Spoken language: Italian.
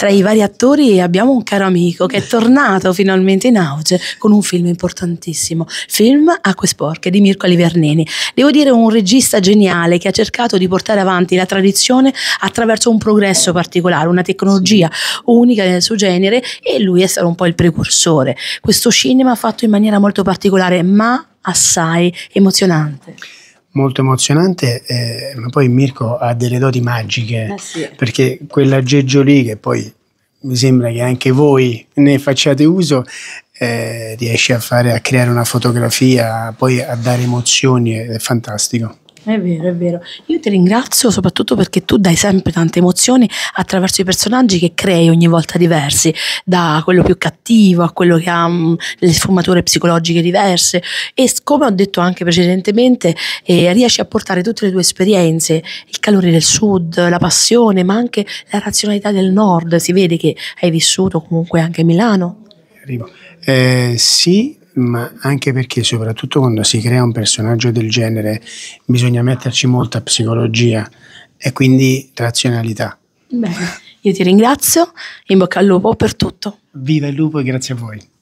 tra i vari attori abbiamo un caro amico che è tornato finalmente in auge con un film importantissimo, film Acque Sporche di Mirko Aliverneni. Devo dire un regista geniale che ha cercato di portare avanti la tradizione attraverso un progresso particolare, una tecnologia unica nel suo genere e lui è stato un po' il precursore. Questo cinema fatto in maniera molto particolare ma assai emozionante molto emozionante, eh, ma poi Mirko ha delle doti magiche, eh sì. perché quell'aggeggio lì che poi mi sembra che anche voi ne facciate uso, eh, riesce a, fare, a creare una fotografia, poi a dare emozioni, è fantastico. È vero, è vero. Io ti ringrazio soprattutto perché tu dai sempre tante emozioni attraverso i personaggi che crei ogni volta diversi, da quello più cattivo a quello che ha um, le sfumature psicologiche diverse e come ho detto anche precedentemente eh, riesci a portare tutte le tue esperienze, il calore del sud, la passione, ma anche la razionalità del nord. Si vede che hai vissuto comunque anche a Milano. Arrivo. Eh, sì, ma anche perché soprattutto quando si crea un personaggio del genere bisogna metterci molta psicologia e quindi razionalità. Bene, io ti ringrazio, in bocca al lupo per tutto. Viva il lupo e grazie a voi.